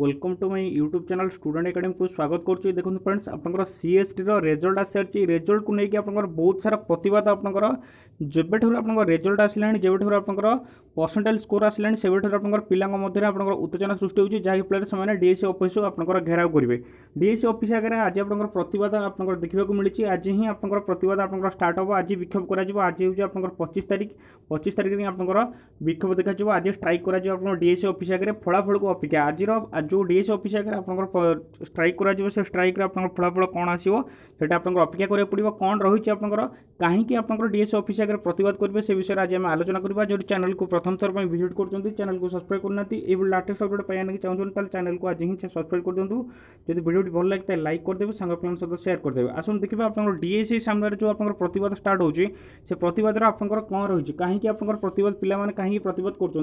welcome to my YouTube channel student academy কু স্বাগত করছি দেখুন ফ্রেন্ডস আপনার সিএসটির রেজল্ট আসিছে এই রেজল্টক নিয়ে আপনার বহুত সারা প্রতবাদ আপনার যেবে আপনার রেজল্ট আসলে যেবে আপনার পরসেন্টেজ স্কোর আসলে সেবে আপনার পিলা মধ্যে আপনার উত্তেজনা সৃষ্টি হচ্ছে যাফলে সে ডিএসি অফিস আপনার ঘেরাও করবে ডিএসি অফিস আগে আজ আপনার প্রতবাদ আপনার দেখা মিছে আজ হি আপনার প্রতবাদ আপনার স্টার্ট হব আজ বিক্ষোভ করা আজ হচ্ছে আপনার পঁচিশ তারিখ পঁচিশ তারিখ আপনার বিক্ষোভ দেখা আজ স্ট্রাইক করা আপনার ডিএসি অফিস আগে ফলাফলক অপেক্ষা আজর जो डीएस अफिस आगे आप स्ट्राइक कर स्ट्राइक आप फलाफल कौन आसा अपेक्षा करा पड़ो कौन रही आप कहीं आप डीएस अफिस आगे प्रतिवाद करेंगे से विषय में आज आम आलोचना करवा जो चैनल को प्रथम थर पर भिजिट कर चैनल को सब्सक्राइब करना यह लाटेस्ट अपडेट पाया कि चाहूँ तो चैनल को आज ही सब्सक्राइब कर दिखाँ जो भिडियो भल लगे लाइक करदेव सांग पाने सहित सेयर करदे आसमें देखिए आप डीएससी सामने जो आप प्रतिवाद स्टार्ट हो प्रतिवाद आप कौन रही कहीं आप प्रतिवाद पिला कहीं प्रतिवाद करते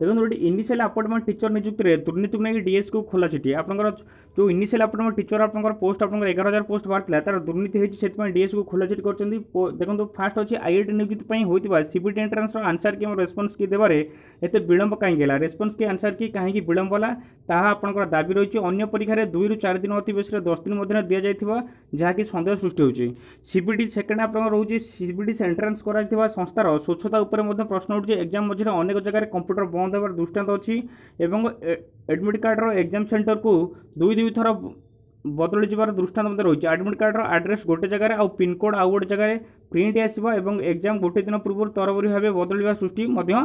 ଦେଖନ୍ତୁ গোটে ইনিসিয়াল ଆପଏଣ୍ଟମେଣ୍ଟ ଟିଚର ନିଯୁକ୍ତିରେ ଦୁର୍ନୀତିକୁ ନେଇକି ଡିଏସ୍କୁ ଖୋଲା ଚିଠି ଆପଣଙ୍କର ଯେଉଁ ଇନିସିଆଲ ଆପଏଣ୍ଟମେଣ୍ଟ ଟିଚର ଆପଣଙ୍କର ପୋଷ୍ଟ ଆପଣଙ୍କର ଏଗାର ହଜାର ପୋଷ୍ଟ ବାହାରିଥିଲା ତା'ର ଦୁର୍ନୀତି ହେଇଛି ସେଥିପାଇଁ ଡିଏସ୍କୁ ଖୋଲା ଚିଠି କରିଛନ୍ତି ଦେଖନ୍ତୁ ଫାଷ୍ଟ ଅଛି ଆଇଆଇଟି ନିଯୁକ୍ତି ପାଇଁ ହୋଇଥିବା ସିବିଟି ଏଣ୍ଟ୍ରାନ୍ସର ଆନ୍ସର୍ କି ରେସ୍ପନ୍ସ କି ଦେବାରେ ଏତେ ବିଳମ୍ବ କାହିଁକି ହେଲା ରେସ୍ପନ୍ସ କି ଆନ୍ସର୍ କି କାହିଁକି ବିଳମ୍ବ ହେଲା ତାହା ଆପଣଙ୍କର ଦାବି ରହିଛି ଅନ୍ୟ ପରୀକ୍ଷାରେ ଦୁଇରୁ ଚାରି ଦିନ ଅତି ବେଶୀରେ ଦଶ ଦିନ ମଧ୍ୟରେ ଦିଆଯାଇଥିବ ଯାହାକି ସନ୍ଦେହ ସୃଷ୍ଟି ହେଉଛି ସିବିଟି ସେକେଣ୍ଡ ଆପଣଙ୍କର ରହୁଛି ସିବିଟି ଏଣ୍ଟ୍ରାନ୍ସ କରାଯାଇଥିବା ସଂସ୍ଥାର ସ୍ୱଚ୍ଛତା ଉପରେ ମଧ୍ୟ ପ୍ରଶ୍ନ ଉଠୁଛି ଏକ୍ଜାମ୍ ମଧ୍ୟରେ ଅନେକ ଜାଗାରେ କମ୍ପ୍ୟୁଟର ବନ୍ଦ ବନ୍ଦ ହେବାର ଦୃଷ୍ଟାନ୍ତ ଅଛି ଏବଂ ଆଡ଼ମିଟ୍ କାର୍ଡ଼ର ଏକ୍ଜାମ୍ ସେଣ୍ଟରକୁ ଦୁଇ ଦୁଇ ଥର ବଦଳି ଯିବାର ଦୃଷ୍ଟାନ୍ତ ମଧ୍ୟ ରହିଛି ଆଡ଼ମିଟ୍ କାର୍ଡ଼ର ଆଡ୍ରେସ୍ ଗୋଟେ ଜାଗାରେ ଆଉ ପିନ୍କୋଡ଼୍ ଆଉ ଗୋଟେ ଜାଗାରେ ପ୍ରିଣ୍ଟ ଆସିବ ଏବଂ ଏକ୍ଜାମ୍ ଗୋଟେ ଦିନ ପୂର୍ବରୁ ତରବରୀ ଭାବେ ବଦଳିବା ସୃଷ୍ଟି ମଧ୍ୟ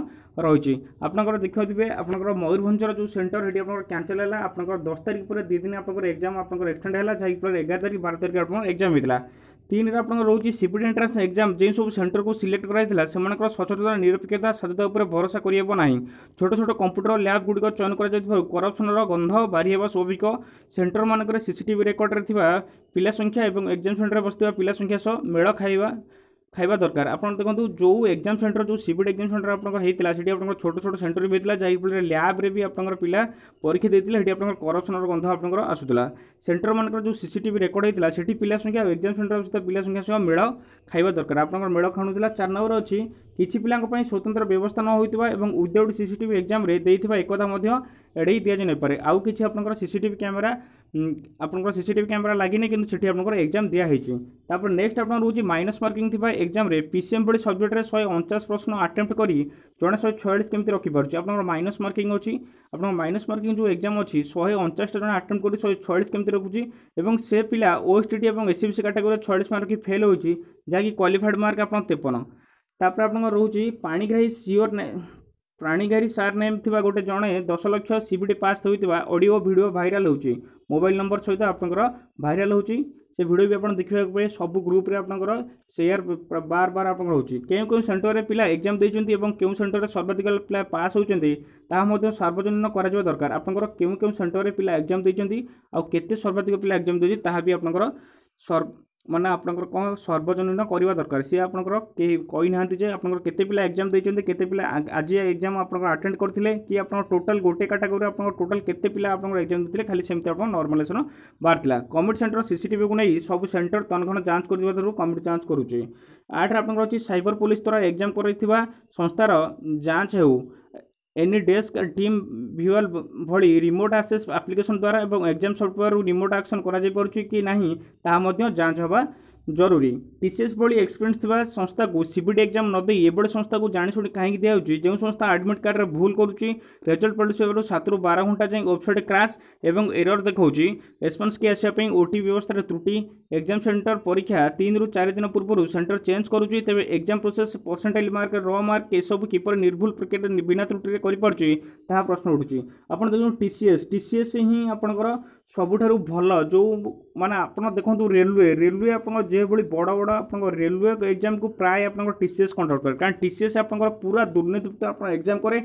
ରହିଛି ଆପଣଙ୍କର ଦେଖିଥିବେ ଆପଣଙ୍କର ମୟୂରଭଞ୍ଜର ଯେଉଁ ସେଣ୍ଟର ସେଠି ଆପଣଙ୍କର କ୍ୟାନସଲ୍ ହେଲା ଆପଣଙ୍କର ଦଶ ତାରିଖ ପରେ ଦୁଇ ଦିନ ଆପଣଙ୍କର ଏକ୍ଜାମ୍ ଆପଣଙ୍କର ଏକ୍ସଟେଣ୍ଡ ହେଲା ଯାହାକି ଫଳରେ ଏଗାର ତାରିଖ ବାର ତାରିଖ ଆପଣଙ୍କର ଏକ୍ଜାମ୍ ହେଇଥିଲା ତିନିରେ ଆପଣଙ୍କର ରହୁଛି ସିଭିଲ୍ ଏଣ୍ଟ୍ରାନ୍ସ ଏକ୍ଜାମ୍ ଯେଉଁ ସବୁ ସେଣ୍ଟରକୁ ସିଲେକ୍ଟ କରାଯାଇଥିଲା ସେମାନଙ୍କର ସଚ୍ଚୋଟତା ନିରପେକ୍ଷତା ସତ୍ୟତା ଉପରେ ଭରସା କରିହେବ ନାହିଁ ଛୋଟ ଛୋଟ କମ୍ପ୍ୟୁଟର ଲ୍ୟାବ୍ଗୁଡ଼ିକ ଚୟନ କରାଯାଇଥିବାରୁ କରପ୍ସନର ଗନ୍ଧ ବାରି ହେବା ସ୍ୱାଭାବିକ ସେଣ୍ଟରମାନଙ୍କରେ ସିସିଟିଭି ରେକର୍ଡ଼ରେ ଥିବା ପିଲା ସଂଖ୍ୟା ଏବଂ ଏକ୍ଜାମ୍ ସେଣ୍ଟରରେ ବସିଥିବା ପିଲା ସଂଖ୍ୟା ସହ ମେଳ ଖାଇବା ଖାଇବା ଦରକାର ଆପଣ ଦେଖନ୍ତୁ ଯେଉଁ ଏକ୍ଜାମ୍ ସେଣ୍ଟର ଯେଉଁ ସିବିଡ଼ି ଏକ୍ଜାମ୍ ସେଣ୍ଟର ଆପଣଙ୍କର ହେଇଥିଲା ସେଠି ଆପଣଙ୍କର ଛୋଟ ଛୋଟ ସେଣ୍ଟର ବି ହେଇଥିଲା ଯାହାଫଳରେ ଲ୍ୟାବ୍ରେ ବି ଆପଣଙ୍କର ପିଲା ପରୀକ୍ଷା ଦେଇଥିଲେ ସେଠି ଆପଣଙ୍କର କରପ୍ସନ୍ର ଗନ୍ଧ ଆପଣଙ୍କର ଆସୁଥିଲା ସେଣ୍ଟରମାନଙ୍କର ଯେଉଁ ସିସିଟିଭି ରେକର୍ଡ଼ ହେଇଥିଲା ସେଠି ପିଲା ସଂଖ୍ୟା ଆଉ ଏକ୍ଜାମ୍ ସେଣ୍ଟର ସହିତ ପିଲା ସଂଖ୍ୟା ସହ ମେଳ ଖାଇବା ଦରକାର ଆପଣଙ୍କର ମେଳ ଖାଉନଥିଲା ଚାରି ନମ୍ବର ଅଛି କିଛି ପିଲାଙ୍କ ପାଇଁ ସ୍ୱତନ୍ତ୍ର ବ୍ୟବସ୍ଥା ନ ହୋଇଥିବା ଏବଂ ୱିଦାଉଟ୍ ସିସିଟିଭି ଏକ୍ଜାମ୍ରେ ଦେଇଥିବା ଏକଥା ମଧ୍ୟ ଏଡ଼େଇ ଦିଆଯାଇନପାରେ ଆଉ କିଛି ଆପଣଙ୍କର ସିସିଟିଭି କ୍ୟାମେରା ଆପଣଙ୍କର ସିସିଟିଭି କ୍ୟାମେରା ଲାଗିନି କିନ୍ତୁ ସେଠି ଆପଣଙ୍କର ଏକ୍ଜାମ୍ ଦିଆହେଇଛି ତାପରେ ନେକ୍ସଟ ଆପଣ ରହୁଛି ମାଇନସ୍ ମାର୍କିଂ ଥିବା ଏକ୍ଜାମ୍ରେ ପିସିଏମ୍ ଭଳି ସବଜେକ୍ଟରେ ଶହେ ଅଣଚାଶ ପ୍ରଶ୍ନ ଆଟେମ୍ପ୍ଟ କରି ଜଣେ ଶହେ ଛୟାଳିଶ କେମିତି ରଖିପାରୁଛି ଆପଣଙ୍କର ମାଇନସ୍ ମାର୍କିଂ ଅଛି ଆପଣଙ୍କ ମାଇନସ୍ ମାର୍କିଂ ଯେଉଁ ଏକ୍ଜାମ୍ ଅଛି ଶହେ ଅଣଚାଶଟା ଜଣେ ଆଟେମ୍ପ୍ଟ କରି ଶହେ ଛୟାଳିଶ କେମିତି ରଖୁଛି ଏବଂ ସେ ପିଲା ଓଏସ୍ଟି ଏବଂ ଏସ୍ସିବିସି କାଟାଗୋରୀରେ ଛୟାଳିଶ ମାର୍କ ଫେଲ୍ ହେଉଛି ଯାହାକି କ୍ୱାଲିଫାଏଡ୍ ମାର୍କ ଆପଣ ତେପନ ତାପରେ ଆପଣଙ୍କର ରହୁଛି ପାଣିଗ୍ରାହୀ ସିଓର ପ୍ରାଣୀଗାରୀ ସାର୍ ନେମ୍ ଥିବା ଗୋଟେ ଜଣେ ଦଶ ଲକ୍ଷ ସିବିଡ଼ି ପାସ୍ ହୋଇଥିବା ଅଡ଼ିଓ ଭିଡ଼ିଓ ଭାଇରାଲ୍ ହେଉଛି ମୋବାଇଲ୍ ନମ୍ବର ସହିତ ଆପଣଙ୍କର ଭାଇରାଲ୍ ହେଉଛି ସେ ଭିଡ଼ିଓ ବି ଆପଣ ଦେଖିବାକୁ ପାଇବେ ସବୁ ଗ୍ରୁପ୍ରେ ଆପଣଙ୍କର ସେୟାର ବାର ବାର ଆପଣଙ୍କର ହେଉଛି କେଉଁ କେଉଁ ସେଣ୍ଟରରେ ପିଲା ଏକ୍ଜାମ୍ ଦେଇଛନ୍ତି ଏବଂ କେଉଁ ସେଣ୍ଟରରେ ସର୍ବାଧିକ ପିଲା ପାସ୍ ହେଉଛନ୍ତି ତାହା ମଧ୍ୟ ସାର୍ବଜନୀନ କରାଯିବା ଦରକାର ଆପଣଙ୍କର କେଉଁ କେଉଁ ସେଣ୍ଟରରେ ପିଲା ଏକ୍ଜାମ୍ ଦେଇଛନ୍ତି ଆଉ କେତେ ସର୍ବାଧିକ ପିଲା ଏକ୍ଜାମ୍ ଦେଇଛନ୍ତି ତାହା ବି ଆପଣଙ୍କର ସର୍ବ ମାନେ ଆପଣଙ୍କର କ'ଣ ସର୍ବଜନୀନ କରିବା ଦରକାର ସିଏ ଆପଣଙ୍କର କେହି କହିନାହାନ୍ତି ଯେ ଆପଣଙ୍କର କେତେ ପିଲା ଏକ୍ଜାମ୍ ଦେଇଛନ୍ତି କେତେ ପିଲା ଆଜି ଏକ୍ଜାମ୍ ଆପଣଙ୍କର ଆଟେଣ୍ଡ କରିଥିଲେ କି ଆପଣଙ୍କ ଟୋଟାଲ୍ ଗୋଟେ କାଟାଗୋରୀ ଆପଣଙ୍କର ଟୋଟାଲ୍ କେତେ ପିଲା ଆପଣଙ୍କର ଏକ୍ଜାମ୍ ଦେଇଥିଲେ ଖାଲି ସେମିତି ଆପଣଙ୍କ ନର୍ମାଲାଇଜେସନ୍ ବାହାରିଥିଲା କମିଟି ସେଣ୍ଟର ସିସିଟିଭିକୁ ନେଇ ସବୁ ସେଣ୍ଟର ତନଘନ ଯାଞ୍ଚ କରିବା ଥିବାରୁ କମିଟି ଯାଞ୍ଚ କରୁଛି ଆଠରେ ଆପଣଙ୍କର ଅଛି ସାଇବର ପୋଲିସ ଦ୍ୱାରା ଏକ୍ଜାମ୍ କରାଇଥିବା ସଂସ୍ଥାର ଯାଞ୍ଚ ହେଉ एनी डेस्क ଟିମ୍ ଭିୟୁଆଲ୍ ଭଳି ରିମୋଟ୍ ଆକ୍ସେସ୍ ଆପ୍ଲିକେସନ୍ ଦ୍ୱାରା ଏବଂ ଏକ୍ଜାମ୍ ସଫ୍ଟୱେୟାର୍ରୁ ରିମୋଟ୍ ଆକ୍ସନ୍ କରାଯାଇପାରୁଛି କି ନାହିଁ ତାହା ମଧ୍ୟ ଯାଞ୍ଚ ହେବା ଜରୁରୀ ଟିସିଏସ୍ ଭଳି ଏକ୍ସପିରିଏନ୍ସ ଥିବା ସଂସ୍ଥାକୁ ସିବିଡ଼ି ଏକ୍ଜାମ୍ ନ ଦେଇ ଏଭଳି ସଂସ୍ଥାକୁ ଜାଣିଶୁଣି କାହିଁକି ଦିଆହେଉଛି ଯେଉଁ ସଂସ୍ଥା ଆଡମିଟ୍ କାର୍ଡ଼ରେ ଭୁଲ କରୁଛି ରେଜଲ୍ଟ ପଡ଼ୁଥିବାରୁ ସାତରୁ ବାର ଘଣ୍ଟା ଯାଏଁ ୱେବସାଇଟ୍ କ୍ରାସ୍ ଏବଂ ଏରର୍ ଦେଖାଉଛି ରେସ୍ପନ୍ସ କି ଆସିବା ପାଇଁ ଓ ଟି ବ୍ୟବସ୍ଥାରେ ତ୍ରୁଟି ଏକ୍ଜାମ୍ ସେଣ୍ଟର ପରୀକ୍ଷା ତିନିରୁ ଚାରି ଦିନ ପୂର୍ବରୁ ସେଣ୍ଟର ଚେଞ୍ଜ କରୁଛି ତେବେ ଏକ୍ଜାମ୍ ପ୍ରୋସେସ୍ ପରସେଣ୍ଟେଜ୍ ମାର୍କ ର ମାର୍କ ଏସବୁ କିପରି ନିର୍ଭୁଲ ପ୍ରକ୍ରିୟାରେ ବିନା ତ୍ରୁଟିରେ କରିପାରୁଛି ତାହା ପ୍ରଶ୍ନ ଉଠୁଛି ଆପଣ ଦେଖନ୍ତୁ ଟିସିଏସ୍ ଟିସିଏସ୍ ହିଁ ଆପଣଙ୍କର ସବୁଠାରୁ ଭଲ ଯେଉଁ ମାନେ ଆପଣ ଦେଖନ୍ତୁ ରେଲୱେ ରେଲୱେ ଆପଣ ଯେ ଏଭଳି ବଡ଼ ବଡ଼ ଆପଣଙ୍କ ରେଲୱେ ଏକ୍ଜାମକୁ ପ୍ରାୟ ଆପଣଙ୍କର ଟି ସି ଏସ୍ କଣ୍ଡକ୍ଟ କରେ କାରଣ ଟି ସି ଏସ୍ ଆପଣଙ୍କର ପୁରା ଦୁର୍ନୀତିଯୁକ୍ତ ଆପଣ ଏକ୍ଜାମ କରେ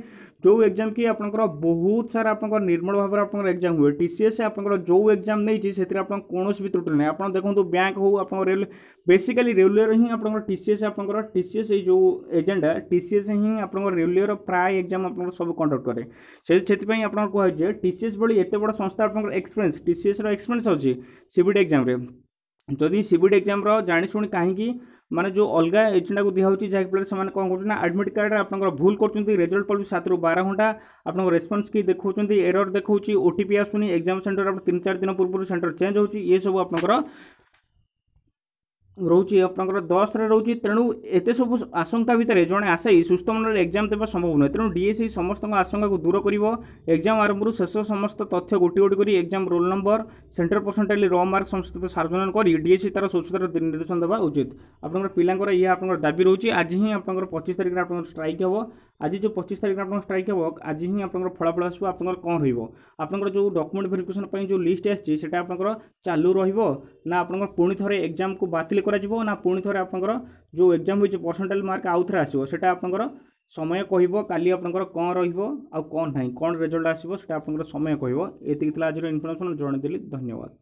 ଯେଉଁ ଏକ୍ଜାମ କି ଆପଣଙ୍କର ବହୁତ ସାରା ଆପଣଙ୍କର ନିର୍ମଳ ଭାବରେ ଆପଣଙ୍କର ଏକ୍ଜାମ ହୁଏ ଟି ସି ଏସ୍ ଆପଣଙ୍କର ଯେଉଁ ଏକ୍ଜାମ ନେଇଛି ସେଥିରେ ଆପଣ କୌଣସି ବି ତ୍ରୁଟି ନାହିଁ ଆପଣ ଦେଖନ୍ତୁ ବ୍ୟାଙ୍କ ହେଉ ଆପଣଙ୍କ ରେଲୱେ ବେସିକାଲି ରେଲୱେର ହିଁ ଆପଣଙ୍କର ଟି ସି ଏସ୍ ଆପଣଙ୍କର ଟି ସି ଏସ୍ ଏଇ ଯେଉଁ ଏକ୍ଜାମଟା ଟି ସି ଏସ୍ ହିଁ ଆପଣଙ୍କର ରେଲୱେର ପ୍ରାୟ ଏକ୍ଜାମ ଆପଣଙ୍କର ସବୁ କଣ୍ଡକ୍ଟ କରେ ସେ ସେଥିପାଇଁ ଆପଣଙ୍କର କୁହାଯାଇଛି ଟି ସି ଏସ୍ ଭଳି ଏତେ ବଡ଼ ସଂସ୍ଥା ଆପଣଙ୍କର ଏକ୍ସପିରିଏନ୍ସ ଟି ସି ଏସ୍ର ଏକ୍ସପିରିଏନ୍ସ ଅଛି ସିବିଡ଼ି ଏକ୍ଜାମରେ ଯଦି ସିବିଡ଼ି ଏକ୍ଜାମ୍ର ଜାଣିଶୁଣି କାହିଁକି ମାନେ ଯେଉଁ ଅଲଗା ଏଜେଣ୍ଡାକୁ ଦିଆହେଉଛି ଯାହାଫଳରେ ସେମାନେ କ'ଣ କରୁଛନ୍ତି ନା ଆଡ଼ମିଟ୍ କାର୍ଡ଼ରେ ଆପଣଙ୍କର ଭୁଲ କରୁଛନ୍ତି ରେଜଲ୍ଟ ପଡ଼ୁଛି ସାତରୁ ବାର ଘଣ୍ଟା ଆପଣଙ୍କ ରେସ୍ପନ୍ସ କି ଦେଖାଉଛନ୍ତି ଏରର୍ ଦେଖାଉଛି ଓ ଟି ପି ଆସୁନି ଏକ୍ଜାମ୍ ସେଣ୍ଟର ଆପଣ ତିନି ଚାରି ଦିନ ପୂର୍ବରୁ ସେଣ୍ଟର ଚେଞ୍ଜ ହେଉଛି ଏସବୁ ଆପଣଙ୍କର রয়েছে আপনার দশ রয়েছে তেমন এতে সব আশঙ্কা ভিতরে জনে আশায়ী সুস্থ মনের এক্সাম দেওয়া সম্ভব নয় তেমন ডিএসই সমস্ত আশঙ্কা দূর করব এক্সাম আরম্ভর শেষ সমস্ত তথ্য গোটি গোটি করে exam roll number centre percentage র মার্ক সমস্ত সার্বজনীন করে ডিএসই তার স্বচ্ছতার নির্দেশন দেওয়া উচিত আপনার পিলাঙ্কর ইয়ে আপনার দাবি রয়েছে আজ হি আপনার পঁচিশ তারিখে আপনার স্ট্রাইক হব ଆଜି ଯେଉଁ ପଚିଶ ତାରିଖରେ ଆପଣଙ୍କ ଷ୍ଟ୍ରାଇକ୍ ହେବ ଆଜି ହିଁ ଆପଣଙ୍କର ଫଳାଫଳ ଆସିବ ଆପଣଙ୍କର କ'ଣ ରହିବ ଆପଣଙ୍କର ଯେଉଁ ଡକୁମେଣ୍ଟ ଭେରିଫିକେସନ୍ ପାଇଁ ଯେଉଁ ଲିଷ୍ଟ ଆସିଛି ସେଟା ଆପଣଙ୍କର ଚାଲୁ ରହିବ ନା ଆପଣଙ୍କର ପୁଣି ଥରେ ଏକ୍ଜାମକୁ ବାତିଲ କରାଯିବ ନା ପୁଣି ଥରେ ଆପଣଙ୍କର ଯେଉଁ ଏକ୍ଜାମ୍ ହୋଇଛି ପର୍ସେଣ୍ଟେଜ୍ ମାର୍କ ଆଉ ଥରେ ଆସିବ ସେଟା ଆପଣଙ୍କର ସମୟ କହିବ କାଲି ଆପଣଙ୍କର କ'ଣ ରହିବ ଆଉ କ'ଣ ନାହିଁ କ'ଣ ରେଜଲ୍ଟ ଆସିବ ସେଟା ଆପଣଙ୍କର ସମୟ କହିବ ଏତିକି ଥିଲା ଆଜିର ଇନଫର୍ମେସନ୍ ଜଣାଇଦେଲି ଧନ୍ୟବାଦ